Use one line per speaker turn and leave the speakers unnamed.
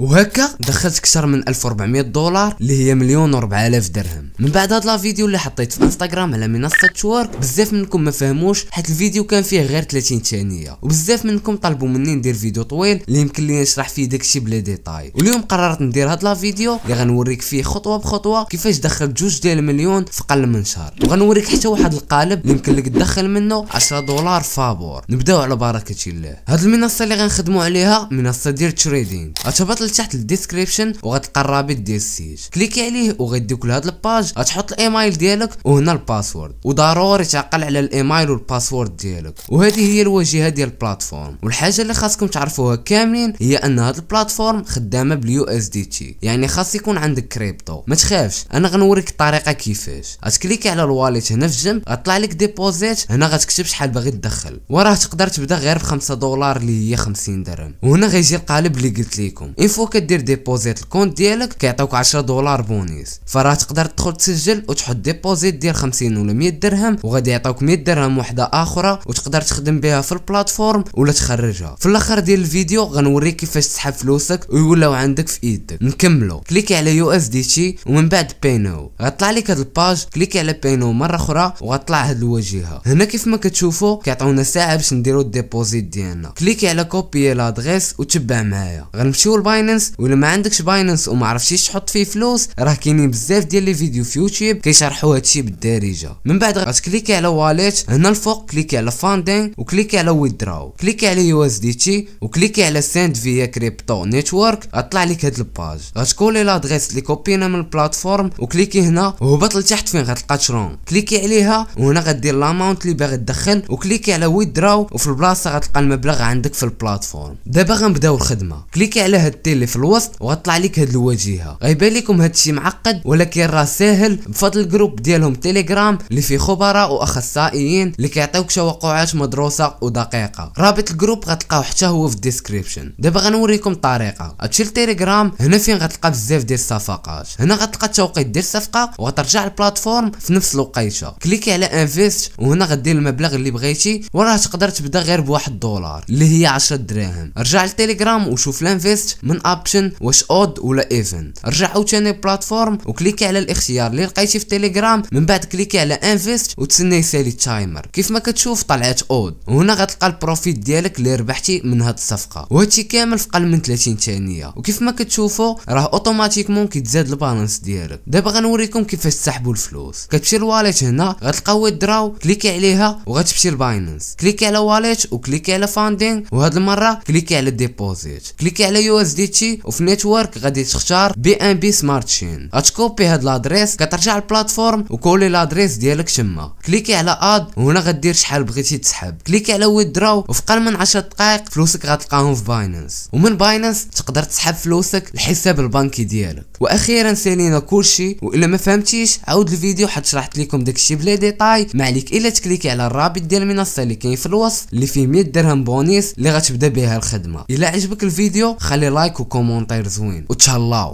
وهكا دخلت اكثر من 1400 دولار اللي هي مليون و4000 درهم من بعد هاد لا فيديو اللي حطيت في انستغرام على منصه تشورك بزاف منكم ما فهموش حيت الفيديو كان فيه غير 30 ثانيه وبزاف منكم طلبوا مني ندير فيديو طويل اللي يمكن لي نشرح فيه داكشي بلا ديتاي واليوم قررت ندير هاد لا فيديو اللي غنوريك فيه خطوه بخطوه كيفاش دخلت جوج ديال المليون في قل من شهر وغنوريك حتى واحد القالب اللي يمكن لك تدخل منه 10 دولار فابور نبداو على بركه الله هاد المنصه اللي غنخدموا عليها منصه ديال تريدينغ لتحت الديسكريبشن وغتلقى الرابط ديال السيج كليكي عليه وغيديك لهاد الباج غتحط الايميل ديالك وهنا الباسورد وضروري تعقل على الايميل والباسورد ديالك وهذه هي الواجهه ديال البلاتفورم والحاجه اللي خاصكم تعرفوها كاملين هي ان هاد البلاتفورم خدامه باليو اس دي تي يعني خاص يكون عندك كريبتو ما تخافش انا غنوريك الطريقه كيفاش غتكليكي على الواليت هنا في الجنب غطلع لك ديبوزيت هنا غتكتب شحال باغي تدخل وراه تقدر تبدا غير ب 5 دولار اللي هي 50 درهم وهنا غيجي القالب اللي قلت لكم فوا كدير ديبوزيت الكونت ديالك كيعطيوك 10 دولار بونيس فراه تقدر تدخل تسجل وتحط ديبوزيت ديال 50 ولا 100 درهم وغادي يعطيوك 100 درهم وحده اخرى وتقدر تخدم بها في البلاتفورم ولا تخرجها في الاخر ديال الفيديو غنوريك كيفاش تسحب فلوسك ويولاو عندك في ايدك نكملو كليكي على يو اس دي تي ومن بعد بينو غطلع لك هاد الباج كليكي على بينو مره اخرى وغطلع هاد الواجهه هنا كيف ما كتشوفوا كيعطيونا ساعه باش نديرو الديبوزيت ديالنا كليكي على كوبي لادغيس وتبع معايا غنمشيو لباين بايننس ولا ما عندكش بايننس وما عرفتيش تحط فيه فلوس راه كاينين بزاف ديال لي فيديو في يوتيوب كيشرحوا هادشي بالدارجه من بعد غتكليكي على واليت هنا الفوق كليكي على فاندين وكليكي على ويدراو كليكي على يو اس دي تي وكليكي على سنت فيا كريبتو نيتورك غطلع لك هاد الباج غتكولي لادريس اللي كوبينا من البلاتفورم وكليكي هنا وهبط لتحت فين غتلقى ترون كليكي عليها وهنا غدير لاماونت اللي باغي تدخل وكليكي على ويدراو وفي البلاصه غتلقى المبلغ عندك في البلاتفورم دابا غنبداو الخدمه كليكي على هاد اللي في الوسط وغطلع لك هاد الواجهه غيبان لكم هادشي معقد ولكن راه ساهل بفضل الجروب ديالهم تيليجرام اللي فيه خبراء واخصائيين اللي كيعطيوك شي وقوعات مدروسه ودقيقه رابط الجروب غتلقاو حتى هو في الديسكريبشن دابا غنوريكم الطريقه هادشي التيليجرام هنا فين غتلقى بزاف ديال الصفقات هنا غتلقى التوقيت ديال الصفقه وغترجع البلاتفورم في نفس الوقيته كليكي على انفيست وهنا غدير المبلغ اللي بغيتي وراه تقدر تبدا غير بواحد الدولار اللي هي 10 دراهم رجع للتليجرام وشوف لانفيست من اوبشن واش اود ولا ايفن رجع عاوتاني بلاتفورم وكليكي على الاختيار اللي لقيتي في تيليجرام من بعد كليكي على انفيست وتسنى يسالي التايمر كيف ما كتشوف طلعت اود وهنا غتلقى البروفيت ديالك اللي ربحتي من هاد الصفقه وهادشي كامل في قل من 30 ثانيه وكيف ما كتشوفوا راه اوتوماتيكمون كيتزاد البالانس ديالك دابا غنوريكم كيفاش تسحبوا الفلوس كتمشي لواليت هنا غتلقى ويدراو كليكي عليها وغتمشي لباينانس كليكي على واليت وكليكي على فاندينغ وهاد المره كليكي على ديبوزيت كليكي على يو اس دي لوكاليتي وفي نيتورك غادي تختار بي ان بي سمارت شين غتكوبي هاد لادريس كترجع للبلاتفورم وكولي لادريس ديالك تما كليكي على اد وهنا غدير شحال بغيتي تسحب كليكي على ويدراو وفي اقل من 10 دقائق فلوسك غتلقاهم في باينانس ومن باينانس تقدر تسحب فلوسك للحساب البنكي ديالك واخيرا سالينا كلشي والا ما فهمتيش عاود الفيديو حيت شرحت لكم داكشي بلا ديتاي ما عليك الا تكليكي على الرابط ديال المنصه اللي كاين في الوصف اللي فيه 100 درهم بونيس اللي غتبدا بها الخدمه الا عجبك الفيديو خلي لايك Chaco com Monteiro do o Chalau,